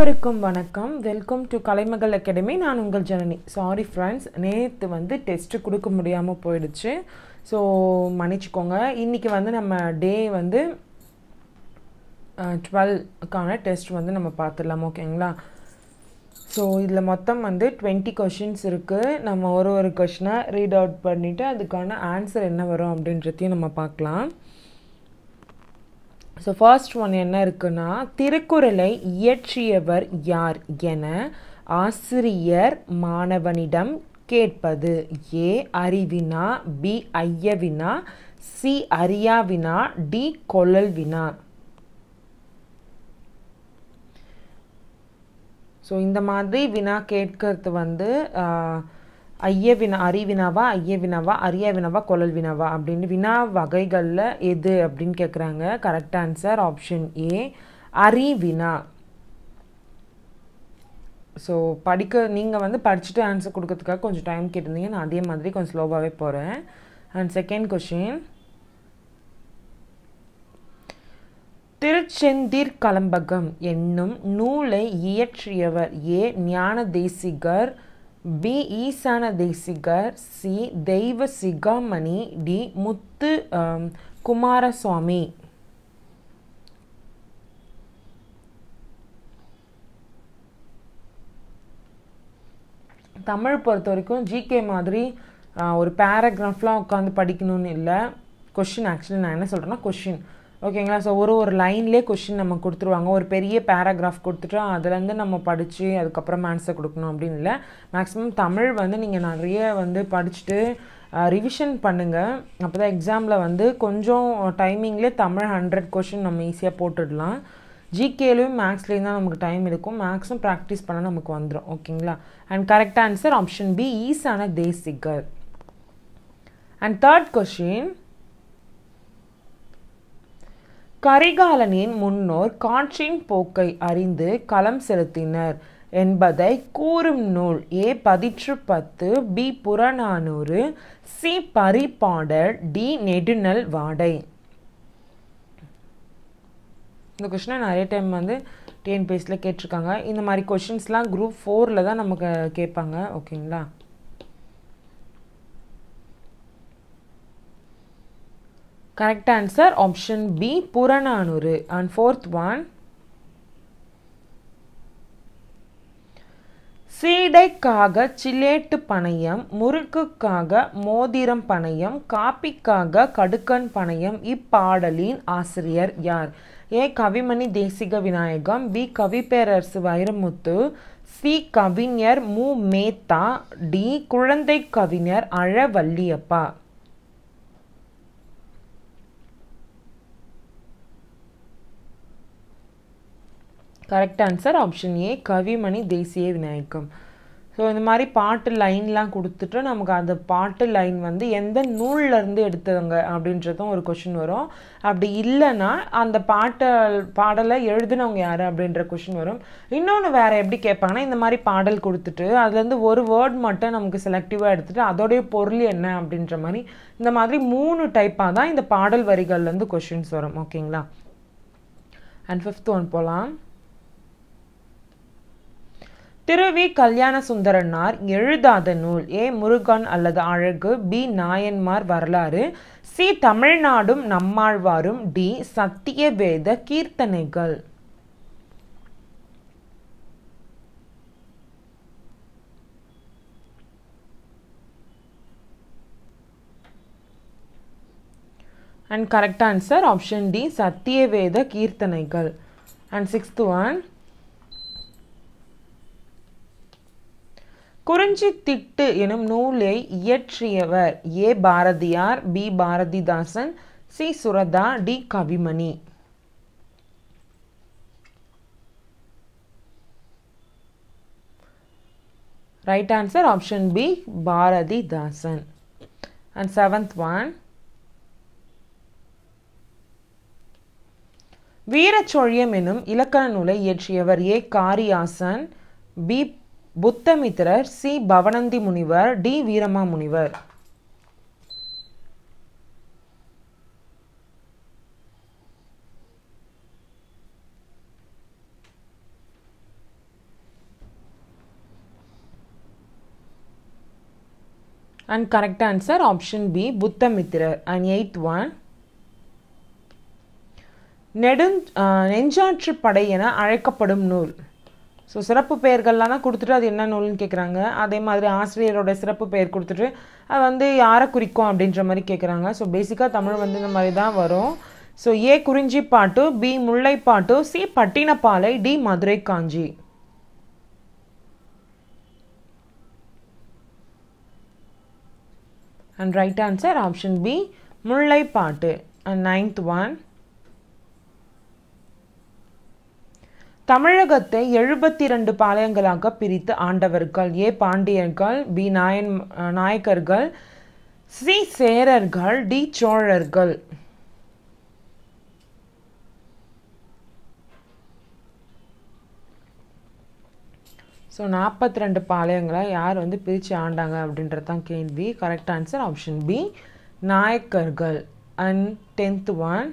அனைவருக்கும் வணக்கம் welcome to Kalaimagal academy நான் உங்கள் ஜனனி சாரி ஃப்ரெண்ட்ஸ் நேற்று வந்து டெஸ்ட்டு கொடுக்க முடியாமல் போயிடுச்சு ஸோ மன்னிச்சிக்கோங்க இன்றைக்கி வந்து நம்ம டே வந்து டுவெல்க்கான டெஸ்ட் வந்து நம்ம பார்த்துடலாம் ஓகேங்களா ஸோ இதில் மொத்தம் வந்து டுவெண்ட்டி கொஷின்ஸ் இருக்குது நம்ம ஒரு ஒரு கொஷினை ரீட் அவுட் பண்ணிவிட்டு அதுக்கான ஆன்சர் என்ன வரும் அப்படின்றதையும் நம்ம பார்க்கலாம் ஸோ ஃபர்ஸ்ட் ஒன் என்ன இருக்குன்னா திருக்குறளை இயற்றியவர் யார் என ஆசிரியர் மாணவனிடம் கேட்பது ஏ அறிவினா பி ஐயவினா சி அறியாவினா டி கொள்ளல் வினா ஸோ இந்த மாதிரி வினா கேட்கறது வந்து ஐய வினா அரி வினாவா ஐய வினாவா அரிய வினாவா குழல் வினாவா அப்படின்னு வினா வகைகளில் எது அப்படின்னு கேட்குறாங்க கரெக்ட் ஆன்சர் ஆப்ஷன் ஏ அரி வினா ஸோ படிக்க நீங்கள் வந்து படிச்சுட்டு ஆன்சர் கொடுக்கறதுக்காக கொஞ்சம் டைம் கேட்டிருந்தீங்க நான் அதே மாதிரி கொஞ்சம் ஸ்லோவாகவே போகிறேன் அண்ட் செகண்ட் கொஷின் திருச்செந்திர் கலம்பகம் என்னும் நூலை இயற்றியவர் A Gnana Desikar B Eesana Desikar C Deiva Sigamani D Muthu Kumaraswamy Tamil பொறுத்த வரைக்கும் ஜிகே மாதிரி ஒரு பேராகிராஃப்லாம் உட்காந்து படிக்கணும்னு இல்லை கொஷின் ஆக்சுவலி நான் என்ன சொல்கிறேன்னா கொஷின் ஓகேங்களா ஸோ ஒரு ஒரு லைன்லேயே கொஷின் நம்ம கொடுத்துருவாங்க ஒரு பெரிய பேராகிராஃப் கொடுத்துட்டு அதுலேருந்து நம்ம படித்து அதுக்கப்புறம் ஆன்சர் கொடுக்கணும் அப்படின்னு இல்லை மேக்ஸிமம் தமிழ் வந்து நீங்கள் நிறைய வந்து படிச்சுட்டு ரிவிஷன் பண்ணுங்கள் அப்போ தான் எக்ஸாமில் வந்து கொஞ்சம் டைமிங்லேயே தமிழ் ஹண்ட்ரட் கொஷின் நம்ம ஈஸியாக போட்டுடலாம் ஜிகேலையும் மேக்ஸ்லேயும் தான் நமக்கு டைம் இருக்கும் மேக்ஸும் ப்ராக்டிஸ் பண்ணால் நமக்கு வந்துடும் ஓகேங்களா and correct answer option B Eesana Desikar and third question கரிகாலனின் முன்னோர் காற்றின் போக்கை அறிந்து களம் செலுத்தினர் என்பதை கூறும் நூல் A Pathitru Pathu B Purananuru C Paripadal D Nedunal Vaadai இந்த கொஷினை நிறைய டைம் வந்து டிஎன்பிஎஸ்சியில் கேட்டிருக்காங்க இந்த மாதிரி கொஷின்ஸ்லாம் குரூப் ஃபோரில் தான் நமக்கு கேட்பாங்க ஓகேங்களா Correct answer option B Purananuru and fourth one சீடைக்காக சிலேட்டு பணையம் முறுக்குக்காக மோதிரம் பணையம் காப்பிக்காக கடுக்கன் பணையம் இப்பாடலின் ஆசிரியர் யார் A Kavimani Desika Vinayagam B Kavipperarasu Vairamuthu C கவிஞர் மு மேத்தா டி குழந்தை கவிஞர் Alavalliyappa correct answer option A Kavimani Desiya Vinayagam so இந்த மாதிரி பாட்டு லைன்லாம் கொடுத்துட்டு நமக்கு அந்த பாட்டு லைன் வந்து எந்த நூல்லேருந்து எடுத்தவங்க அப்படின்றதும் ஒரு கொஷின் வரும் அப்படி இல்லைன்னா அந்த பாட்டு பாடலை எழுதினவங்க யார் அப்படின்ற கொஷின் வரும் இன்னொன்று வேறு எப்படி கேட்பாங்கன்னா இந்த மாதிரி பாடல் கொடுத்துட்டு அதுலேருந்து ஒரு வேர்ட் மட்டும் நமக்கு செலக்டிவாக எடுத்துகிட்டு அதோடைய பொருள் என்ன அப்படின்ற மாதிரி இந்த மாதிரி மூணு டைப்பாக தான் இந்த பாடல் வரிகள்லேருந்து கொஷின்ஸ் வரும் ஓகேங்களா அண்ட் ஃபிஃப்த் ஒன் போகலாம் திருவி கல்யாண சுந்தரனார் எழுதாத நூல் ஏ முருகன் அல்லது அழகு பி நாயன்மார் வரலாறு சி தமிழ்நாடும் நம்மாழ்வாரும் டி சத்திய வேத கீர்த்தனைகள் and correct answer option D வேத கீர்த்தனைகள் அண்ட் சிக்ஸ்த் ஒன் குறிஞ்சி திட்டு எனும் நூலை இயற்றியவர் A Bharathiyar B Bharathidasan C Suratha D Kavimani right answer option B Bharathidasan and seventh one Veerasozhiyam எனும் இலக்கண நூலை இயற்றியவர் A Kariyasan B Buddhamithrar C Pavananthi முனிவர் டி வீரமா முனிவர் and correct answer option B Buddhamithrar and eighth one நெடுஞ் நெஞ்சாற்று படை என அழைக்கப்படும் நூல் ஸோ சிறப்பு பெயர்கள்லாம் தான் கொடுத்துட்டு அது என்ன நூல்னு கேட்குறாங்க அதே மாதிரி ஆசிரியரோட சிறப்பு பெயர் கொடுத்துட்டு அது வந்து யாரை குறிக்கும் அப்படின்ற மாதிரி கேட்குறாங்க ஸோ பேசிக்காக தமிழ் வந்து இந்த மாதிரி தான் வரும் ஸோ ஏ குறிஞ்சி பாட்டு பி பாட்டு C Pattinappalai D Madurai Kanchi and right answer option B Mullaippattu and ninth one தமிழகத்தை எழுபத்தி ரெண்டு பாளையங்களாக பிரித்து ஆண்டவர்கள் ஏ பாண்டியர்கள் பி நாயன் நாயக்கர்கள் சி சேரர்கள் டி சோழர்கள் ஸோ நாற்பத்தி ரெண்டு பாளையங்களை யார் வந்து பிரித்து ஆண்டாங்க அப்படின்றது தான் கேள்வி கரெக்ட் ஆன்சர் ஆப்ஷன் பி நாயக்கர்கள் அண்ட் டென்த் ஒன்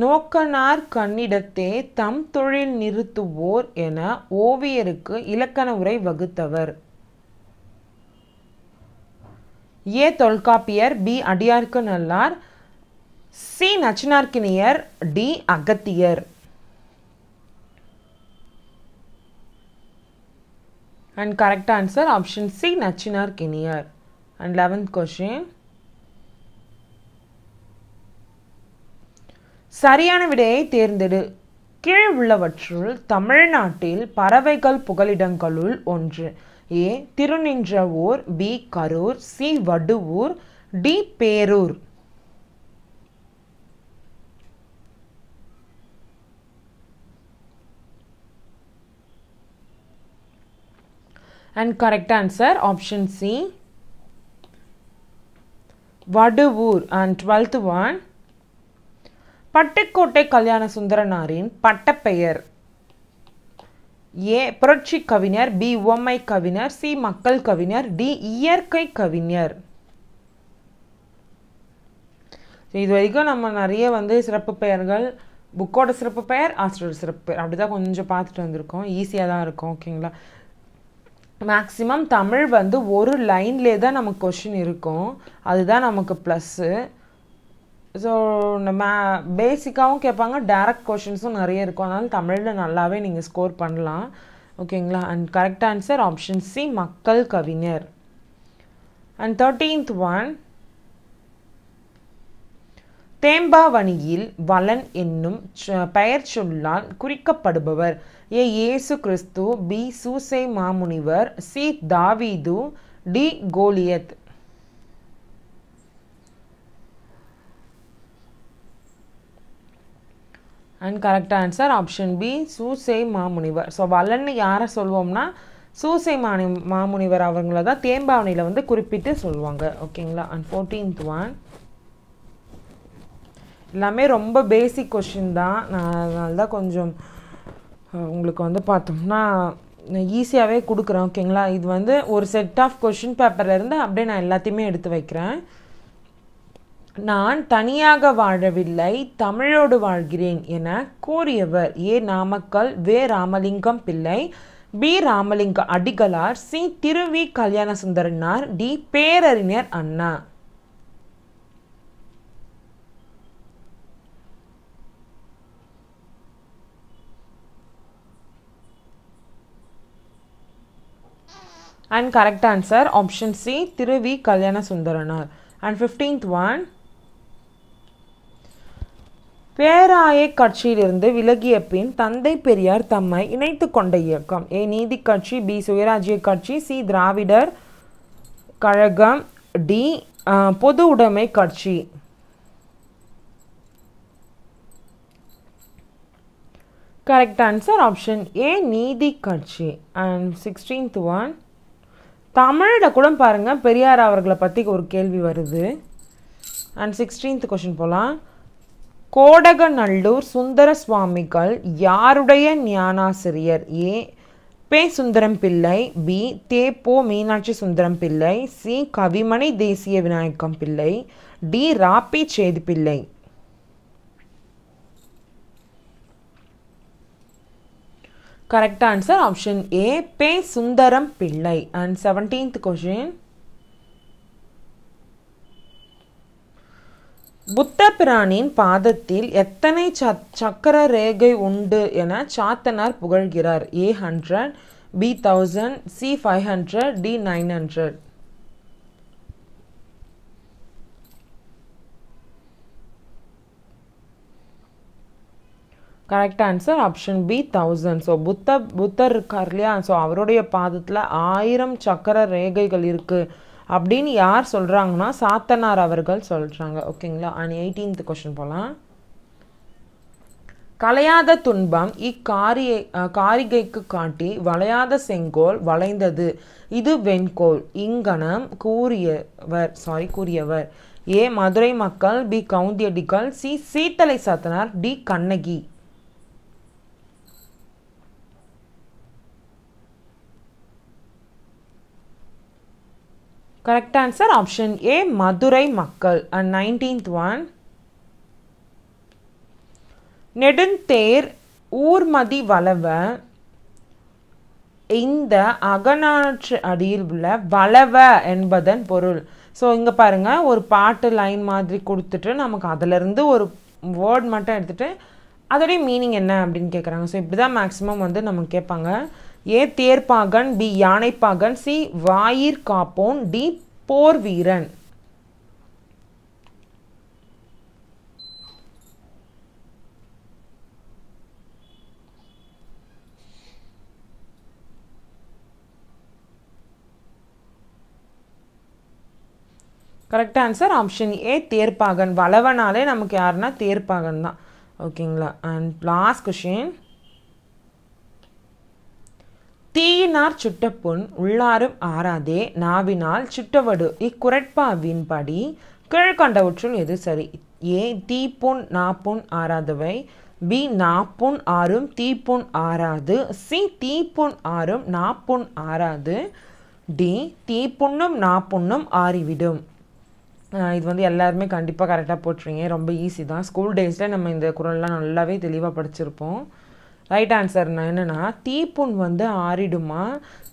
நோக்கனார் கண்ணிடத்தே தம் தொழில் நிறுத்துவோர் என ஓவியருக்கு இலக்கண உரை வகுத்தவர் ஏ Tolkappiyar B Adiyarkku Nallar C Nachinarkkiniyar D Agathiyar and correct answer option C Nachinarkkiniyar and eleventh question சரியான விடையை தேர்ந்தெடு கீழ் உள்ளவற்றுள் தமிழ்நாட்டில் பறவைகள் புகலிடங்களுள் ஒன்று A Thiruninravur B Karur C Vaduvur D Perur and correct answer option C Vaduvur and twelfth one Pattukottai Kalyana சுந்தரனாரின் பட்டப்பெயர் ஏ புரட்சி கவிஞர் பி உவமை கவிஞர் சி மக்கள் கவிஞர் டி இயற்கை கவிஞர் இது வரைக்கும் நம்ம நிறைய வந்து சிறப்பு பெயர்கள் புக்கோட சிறப்பு பெயர் ஆசிரியர் சிறப்பு பெயர் அப்படி தான் கொஞ்சம் பார்த்துட்டு வந்திருக்கோம் ஈஸியாக தான் இருக்கும் ஓகேங்களா மேக்ஸிமம் தமிழ் வந்து ஒரு லைன்லேயே தான் நமக்கு கொஷின் இருக்கும் அதுதான் நமக்கு ப்ளஸ்ஸு ஸோ நம்ம பேசிக்காகவும் கேட்பாங்க டேரக்ட் கொஷின்ஸும் நிறைய இருக்கும் அதனால் தமிழில் நல்லாவே நீங்கள் ஸ்கோர் பண்ணலாம் ஓகேங்களா and correct answer option C மக்கள் கவிஞர் அண்ட் தேர்ட்டீன்த் ஒன் தேம்பாவணியில் வலன் என்னும் பெயர் சொல்லால் குறிக்கப்படுபவர் ஏ இயேசு கிறிஸ்து பி சூசை மாமுனிவர் C Thaveethu D Goliath and correct answer option B Susai மாமுனிவர் ஸோ வல்லன்னு யாரை சொல்வோம்னா சூசை மாணி மாமுனிவர் அவங்கள தான் தேம்பாவணியில் வந்து குறிப்பிட்டு சொல்லுவாங்க ஓகேங்களா அண்ட் ஃபோர்டீன்த் ஒன் எல்லாமே ரொம்ப பேசிக் கொஷின் தான் நான் அதனால தான் கொஞ்சம் உங்களுக்கு வந்து பார்த்தோம்னா ஈஸியாகவே கொடுக்குறேன் ஓகேங்களா இது வந்து ஒரு செட் ஆஃப் கொஷின் பேப்பர்லேருந்து அப்படியே நான் எல்லாத்தையுமே எடுத்து வைக்கிறேன் நான் தனியாக வாழவில்லை தமிழோடு வாழ்கிறேன் என கூறியவர் ஏ நாமக்கல் வே ராமலிங்கம் பிள்ளை பி ராமலிங்க அடிகளார் சி திருவி கல்யாண சுந்தரனார் டி பேரறிஞர் Anna and correct answer option C Thiruvi Kalyana Sundaranar and fifteenth one பேராய கட்சியிலிருந்து விலகிய பின் தந்தை பெரியார் தம்மை இணைத்து கொண்ட இயக்கம் ஏ நீதி கட்சி பி சுயராஜ்ய கட்சி சி திராவிடர் கழகம் டி பொது உடைமை கட்சி கரெக்ட் ஆன்சர் ஆப்ஷன் ஏ நீதி கட்சி அண்ட் சிக்ஸ்டீன்த் ஒன் தமிழில் கூட பாருங்கள் பெரியார் அவர்களை பற்றி ஒரு கேள்வி வருது அண்ட் சிக்ஸ்டீன்த் கொஷின் போகலாம் கோடகநல்லூர் சுந்தர சுவாமிகள் யாருடைய ஞானாசிரியர் ஏ பே சுந்தரம் பிள்ளை பி தே போ மீனாட்சி சுந்தரம் பிள்ளை சி கவிமணி தேசிய விநாயகம் பிள்ளை டி ராப்பி Sethu Pillai correct answer option A Pe Sundaram Pillai and seventeenth question புத்த பிரானின் பாதத்தில் எத்தனை சக்கர ரேகை உண்டு என சாத்தனார் புகழ்கிறார் A hundred B thousand C five hundred D nine hundred correct answer option B thousand so புத்த புத்தர் இருக்கார் இல்லையா ஸோ அவருடைய பாதத்தில் ஆயிரம் சக்கர ரேகைகள் இருக்குது அப்படின்னு யார் சொல்கிறாங்கன்னா சாத்தனார் அவர்கள் சொல்கிறாங்க ஓகேங்களா அண்ட் எயிட்டீன்த் கொஷின் போகலாம் கலையாத துன்பம் இக்காரியை காரிகைக்கு காட்டி வளையாத செங்கோல் வளைந்தது இது வெண்கோல் இங்கனம் கூறியவர் சாரி கூறியவர் ஏ மதுரை மக்கள் B Kavunthiyadigal C Seethalai Sathanar D Kannagi correct answer option A Madurai மக்கள் அண்ட் நைன்டீன்த் ஒன் நெடுந்தேர் ஊர்மதி வளவ இந்த அகநாற்று அடியில் உள்ள வளவ என்பதன் பொருள் ஸோ இங்கே பாருங்கள் ஒரு பாட்டு லைன் மாதிரி கொடுத்துட்டு நமக்கு அதிலிருந்து ஒரு வேர்ட் மட்டும் எடுத்துகிட்டு அதோடைய மீனிங் என்ன அப்படின்னு கேட்குறாங்க ஸோ இப்படி தான் மேக்ஸிமம் வந்து நமக்கு கேட்பாங்க ஏ தேர்ப்பாகன் பி யானைப்பாகன் சி வாயிற் காப்போன் டி போர் வீரன் கரெக்ட் ஆன்சர் ஆப்ஷன் ஏ தேர்ப்பாகன் வளவனாலே நமக்கு யாருன்னா தேர்ப்பாகன் தான் ஓகேங்களா அண்ட் லாஸ்ட் கொஷின் நோக்கினார் சுட்டப்புண் உள்ளாரும் ஆறாதே நாவினால் சுட்டவடு இக்குரட்பாவின் படி கீழ்கண்டவற்றுள் எது சரி ஏ தீப்புண் நாப்புண் ஆறாதவை பி நாப்புண் ஆறும் தீப்புண் ஆறாது சி தீப்புண் ஆறும் நாப்புண் ஆறாது டி தீப்புண்ணும் நாப்புண்ணும் ஆறிவிடும் இது வந்து எல்லாருமே கண்டிப்பாக கரெக்டாக போட்டுருங்க ரொம்ப ஈஸி தான் ஸ்கூல் டேஸில் நம்ம இந்த குரல்லாம் நல்லாவே தெளிவாக படிச்சிருப்போம் ரைட் ஆன்சர் என்னென்னா தீப்புண் வந்து ஆறிடுமா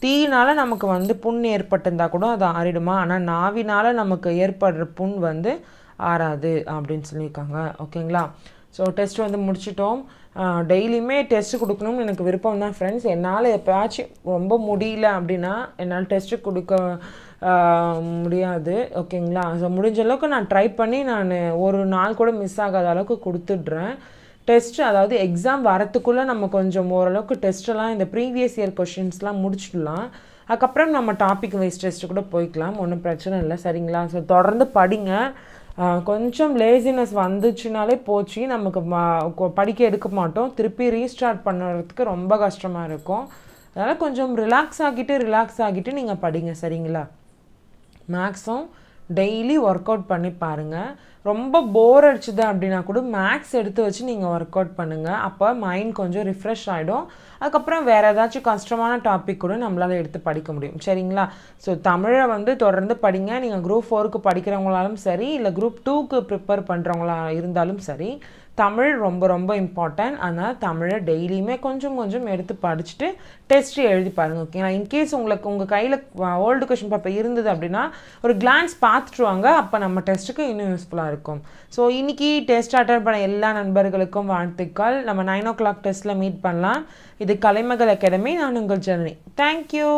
தீயினால் நமக்கு வந்து புண் ஏற்பட்டிருந்தால் கூட அது ஆறிடுமா ஆனால் நாவினால் நமக்கு ஏற்படுற புண் வந்து ஆறாது அப்படின்னு சொல்லியிருக்காங்க ஓகேங்களா ஸோ டெஸ்ட் வந்து முடிச்சிட்டோம் டெய்லியுமே டெஸ்ட் கொடுக்கணும்னு எனக்கு விருப்பம் தான் ஃப்ரெண்ட்ஸ் என்னால் எப்போயாச்சும் ரொம்ப முடியல அப்படின்னா என்னால் டெஸ்ட்டு கொடுக்க முடியாது ஓகேங்களா ஸோ முடிஞ்ச அளவுக்கு நான் ட்ரை பண்ணி நான் ஒரு நாள் கூட மிஸ் ஆகாத அளவுக்கு கொடுத்துட்றேன் டெஸ்ட் அதாவது எக்ஸாம் வரத்துக்குள்ளே நம்ம கொஞ்சம் ஓரளவுக்கு டெஸ்ட்டெல்லாம் இந்த ப்ரீவியஸ் இயர் கொஷின்ஸ்லாம் முடிச்சுடலாம் அதுக்கப்புறம் நம்ம டாபிக் வைஸ் டெஸ்ட்டு கூட போய்க்கலாம் ஒன்றும் பிரச்சனை இல்லை சரிங்களா ஸோ தொடர்ந்து படிங்க கொஞ்சம் லேசினஸ் வந்துச்சுனாலே போச்சு நமக்கு படிக்க எடுக்க மாட்டோம் திருப்பி ரீஸ்டார்ட் பண்ணுறதுக்கு ரொம்ப கஷ்டமாக இருக்கும் அதனால் கொஞ்சம் ரிலாக்ஸ் ஆகிட்டு ரிலாக்ஸ் ஆகிட்டு நீங்கள் படிங்க சரிங்களா மேக்ஸும் டெய்லி ஒர்க் அவுட் பண்ணி பாருங்கள் ரொம்ப போர் அடிச்சுது அப்படின்னா கூட மேக்ஸ் எடுத்து வச்சு நீங்கள் ஒர்க் அவுட் பண்ணுங்கள் அப்போ மைண்ட் கொஞ்சம் ரிஃப்ரெஷ் ஆகிடும் அதுக்கப்புறம் வேறு ஏதாச்சும் கஷ்டமான டாபிக் கூட நம்மளால் எடுத்து படிக்க முடியும் சரிங்களா ஸோ தமிழை வந்து தொடர்ந்து படிங்க நீங்கள் குரூப் ஃபோருக்கு படிக்கிறவங்களாலும் சரி இல்லை குரூப் டூக்கு ப்ரிப்பேர் பண்ணுறவங்களா இருந்தாலும் சரி தமிழ் ரொம்ப ரொம்ப இம்பார்ட்டன்ட் அதனால் தமிழை டெய்லியுமே கொஞ்சம் கொஞ்சம் எடுத்து படிச்சுட்டு டெஸ்ட்டு எழுதி பாருங்கள் ஓகேங்களா இன்கேஸ் உங்களுக்கு உங்கள் கையில் ஓல்டு கொஷின் பேப்பர் இருந்தது அப்படின்னா ஒரு கிளான்ஸ் பார்த்துட்டுருவாங்க அப்போ நம்ம டெஸ்ட்டுக்கு இன்னும் யூஸ்ஃபுல்லாக இருக்கும் ஸோ இன்றைக்கி டெஸ்ட் அட்டன் பண்ண எல்லா நண்பர்களுக்கும் வாழ்த்துக்கள் நம்ம நைன் ஓ கிளாக் டெஸ்ட்டில் மீட் பண்ணலாம் இது கலைமகள் அகாடமி நான் உங்கள் ஜெர்னி தேங்க்யூ